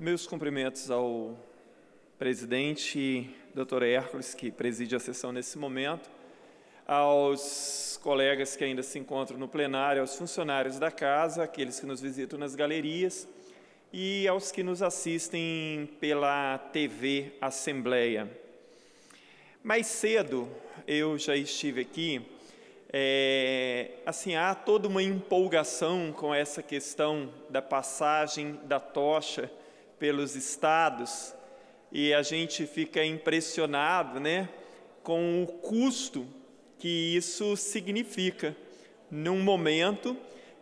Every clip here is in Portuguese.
Meus cumprimentos ao presidente, doutor Hércules, que preside a sessão nesse momento, aos colegas que ainda se encontram no plenário, aos funcionários da casa, aqueles que nos visitam nas galerias e aos que nos assistem pela TV Assembleia. Mais cedo eu já estive aqui. É, assim, há toda uma empolgação com essa questão da passagem da tocha pelos estados e a gente fica impressionado, né, com o custo que isso significa num momento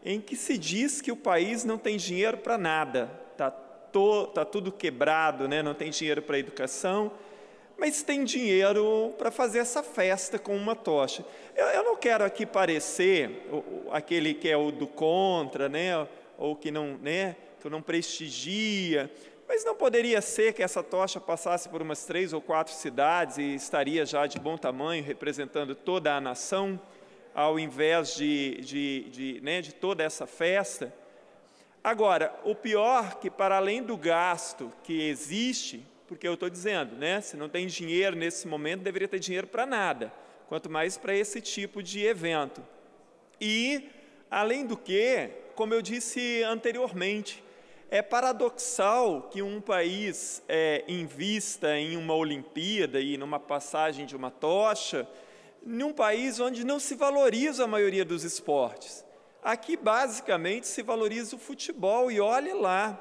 em que se diz que o país não tem dinheiro para nada, tá, to, tá tudo quebrado, né, não tem dinheiro para educação, mas tem dinheiro para fazer essa festa com uma tocha. Eu, eu não quero aqui parecer aquele que é o do contra, né, ou que não, né, que não prestigia, mas não poderia ser que essa tocha passasse por umas três ou quatro cidades e estaria já de bom tamanho, representando toda a nação, ao invés de, de, de, né, de toda essa festa? Agora, o pior que, para além do gasto que existe, porque eu estou dizendo, né, se não tem dinheiro nesse momento, deveria ter dinheiro para nada, quanto mais para esse tipo de evento. E, além do que, como eu disse anteriormente, é paradoxal que um país é, invista em uma Olimpíada e numa passagem de uma tocha, num país onde não se valoriza a maioria dos esportes. Aqui, basicamente, se valoriza o futebol, e olhe lá.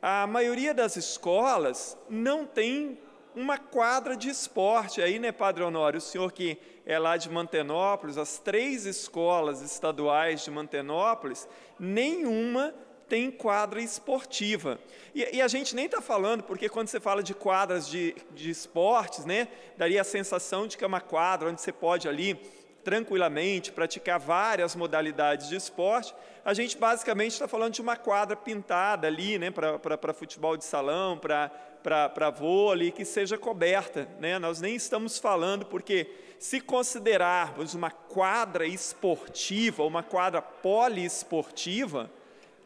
A maioria das escolas não tem uma quadra de esporte. Aí, né, Padre Honório? O senhor que é lá de Mantenópolis, as três escolas estaduais de Mantenópolis, nenhuma tem quadra esportiva. E, e a gente nem está falando, porque quando você fala de quadras de, de esportes, né, daria a sensação de que é uma quadra onde você pode ali tranquilamente praticar várias modalidades de esporte. A gente basicamente está falando de uma quadra pintada ali, né, para futebol de salão, para vôlei, que seja coberta. Né? Nós nem estamos falando, porque se considerarmos uma quadra esportiva, uma quadra poliesportiva,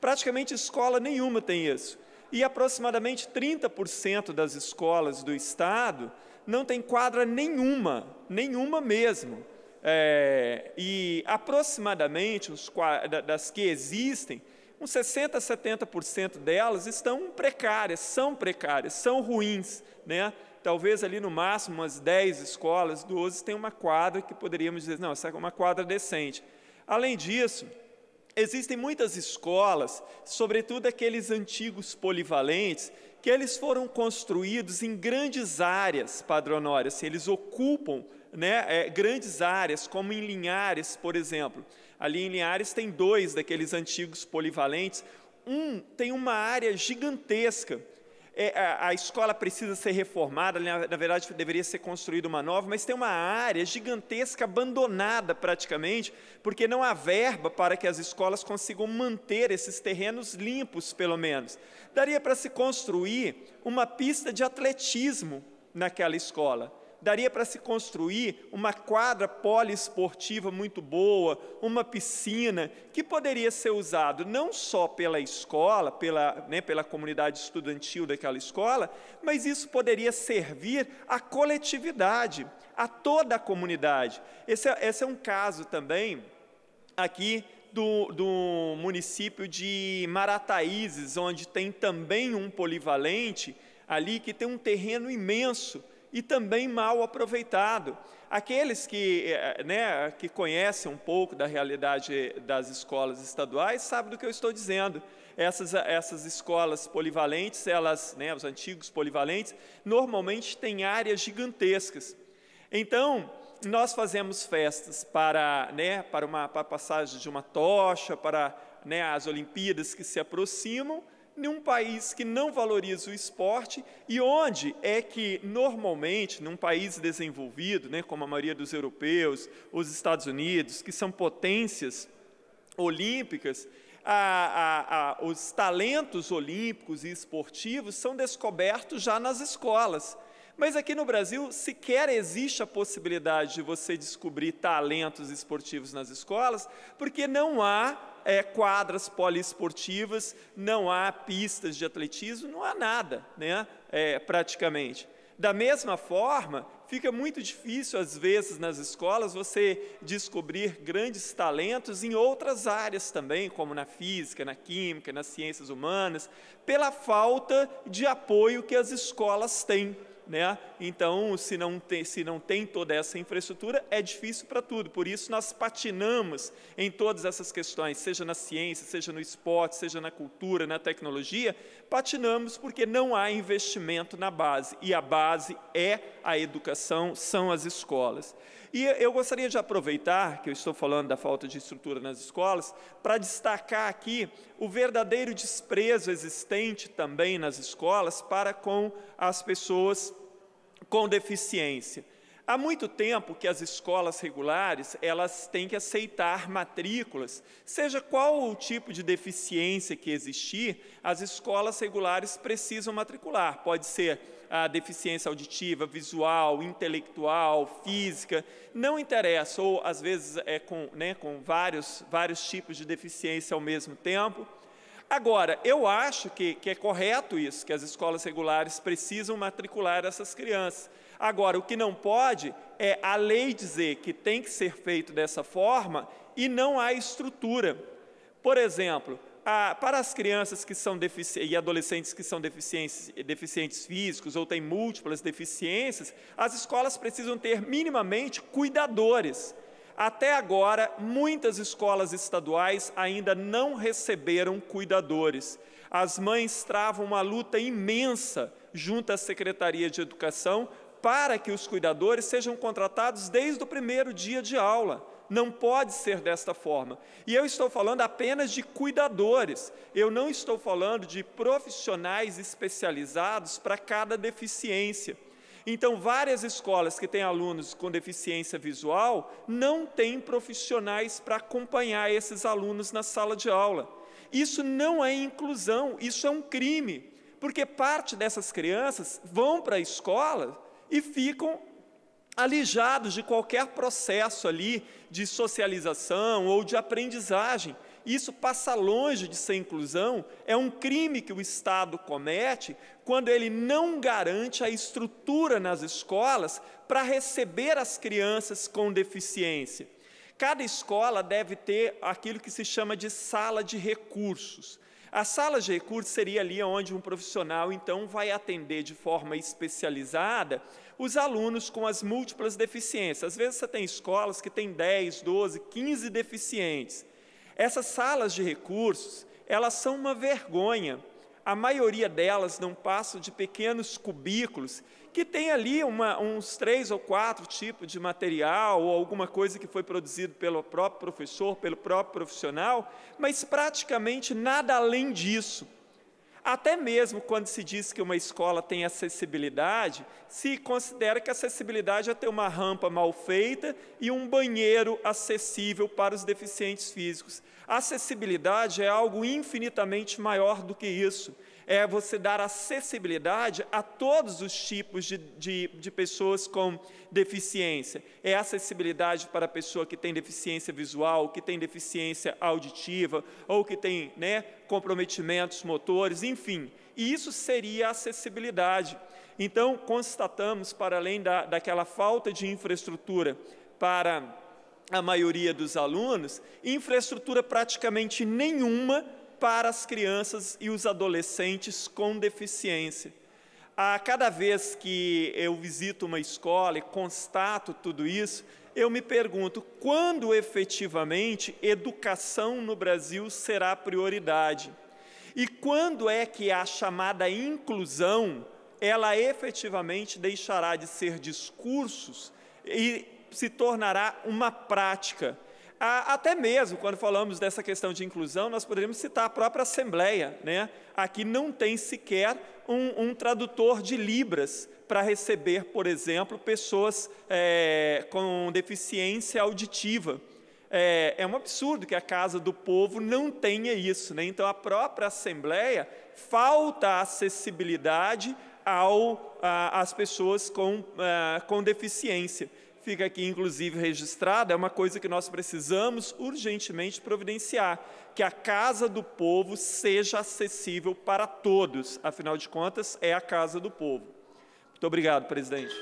Praticamente escola nenhuma tem isso. E aproximadamente 30% das escolas do estado não tem quadra nenhuma, nenhuma mesmo. É, e aproximadamente os, das que existem, uns 60, 70% delas estão precárias, são precárias, são ruins. Né? Talvez ali no máximo umas 10 escolas, 12, tem uma quadra que poderíamos dizer, não, essa é uma quadra decente. Além disso, Existem muitas escolas, sobretudo aqueles antigos polivalentes, que eles foram construídos em grandes áreas padronórias, assim, eles ocupam né, é, grandes áreas, como em Linhares, por exemplo. Ali em Linhares tem dois daqueles antigos polivalentes. Um tem uma área gigantesca, é, a escola precisa ser reformada, né? na verdade deveria ser construída uma nova, mas tem uma área gigantesca abandonada praticamente, porque não há verba para que as escolas consigam manter esses terrenos limpos, pelo menos. Daria para se construir uma pista de atletismo naquela escola daria para se construir uma quadra poliesportiva muito boa, uma piscina, que poderia ser usado não só pela escola, pela, né, pela comunidade estudantil daquela escola, mas isso poderia servir à coletividade, a toda a comunidade. Esse é, esse é um caso também aqui do, do, município de Marataízes, onde tem também um polivalente ali que tem um terreno imenso e também mal aproveitado. Aqueles que, eh, eh, né, que conhecem um pouco da realidade das escolas estaduais sabem do que eu estou dizendo. Essas, essas escolas polivalentes, elas, né, os antigos polivalentes, normalmente têm áreas gigantescas. Então, nós fazemos festas para, né, para, uma, para a passagem de uma tocha, para né, as Olimpíadas que se aproximam, num país que não valoriza o esporte e onde é que normalmente num país desenvolvido, né, como a maioria dos europeus, os Estados Unidos, que são potências olímpicas, a, a, a, os talentos olímpicos e esportivos são descobertos já nas escolas. Mas aqui no Brasil sequer existe a possibilidade de você descobrir talentos esportivos nas escolas, porque não há é, quadras poliesportivas, não há pistas de atletismo, não há nada, né, é, praticamente. Da mesma forma, fica muito difícil, às vezes, nas escolas, você descobrir grandes talentos em outras áreas também, como na física, na química, nas ciências humanas, pela falta de apoio que as escolas têm né? Então, se não tem, se não tem toda essa infraestrutura, é difícil para tudo. Por isso, nós patinamos em todas essas questões, seja na ciência, seja no esporte, seja na cultura, na tecnologia, patinamos porque não há investimento na base. E a base é a educação, são as escolas. E eu gostaria de aproveitar que eu estou falando da falta de estrutura nas escolas para destacar aqui o verdadeiro desprezo existente também nas escolas para com as pessoas com deficiência. Há muito tempo que as escolas regulares, elas têm que aceitar matrículas, seja qual o tipo de deficiência que existir, as escolas regulares precisam matricular. Pode ser a deficiência auditiva, visual, intelectual, física, não interessa, ou às vezes é com, né, com vários, vários tipos de deficiência ao mesmo tempo. Agora, eu acho que, que é correto isso, que as escolas regulares precisam matricular essas crianças Agora, o que não pode é a lei dizer que tem que ser feito dessa forma e não há estrutura. Por exemplo, a, para as crianças que são e adolescentes que são deficientes, deficientes físicos ou têm múltiplas deficiências, as escolas precisam ter minimamente cuidadores. Até agora, muitas escolas estaduais ainda não receberam cuidadores. As mães travam uma luta imensa junto à Secretaria de Educação para que os cuidadores sejam contratados desde o primeiro dia de aula. Não pode ser desta forma. E eu estou falando apenas de cuidadores, eu não estou falando de profissionais especializados para cada deficiência. Então, várias escolas que têm alunos com deficiência visual não têm profissionais para acompanhar esses alunos na sala de aula. Isso não é inclusão, isso é um crime, porque parte dessas crianças vão para a escola e ficam alijados de qualquer processo ali de socialização ou de aprendizagem. Isso passa longe de ser inclusão, é um crime que o Estado comete quando ele não garante a estrutura nas escolas para receber as crianças com deficiência. Cada escola deve ter aquilo que se chama de sala de recursos. A sala de recursos seria ali onde um profissional, então, vai atender de forma especializada os alunos com as múltiplas deficiências. Às vezes, você tem escolas que têm 10, 12, 15 deficientes. Essas salas de recursos, elas são uma vergonha. A maioria delas não passa de pequenos cubículos que tem ali uma, uns três ou quatro tipos de material ou alguma coisa que foi produzido pelo próprio professor, pelo próprio profissional, mas praticamente nada além disso. Até mesmo quando se diz que uma escola tem acessibilidade, se considera que acessibilidade é ter uma rampa mal feita e um banheiro acessível para os deficientes físicos. A acessibilidade é algo infinitamente maior do que isso é você dar acessibilidade a todos os tipos de, de, de pessoas com deficiência. É acessibilidade para a pessoa que tem deficiência visual, que tem deficiência auditiva, ou que tem né, comprometimentos motores, enfim. E isso seria acessibilidade. Então, constatamos, para além da, daquela falta de infraestrutura para a maioria dos alunos, infraestrutura praticamente nenhuma para as crianças e os adolescentes com deficiência. A cada vez que eu visito uma escola e constato tudo isso, eu me pergunto quando efetivamente educação no Brasil será prioridade. E quando é que a chamada inclusão, ela efetivamente deixará de ser discursos e se tornará uma prática? Até mesmo quando falamos dessa questão de inclusão, nós poderíamos citar a própria Assembleia. Né? Aqui não tem sequer um, um tradutor de Libras para receber, por exemplo, pessoas é, com deficiência auditiva. É, é, um absurdo que a Casa do Povo não tenha isso. Né? Então, a própria Assembleia falta acessibilidade ao, a, às pessoas com, a, é, com deficiência fica aqui inclusive registrada, é uma coisa que nós precisamos urgentemente providenciar, que a casa do povo seja acessível para todos, afinal de contas, é a casa do povo. Muito obrigado, presidente.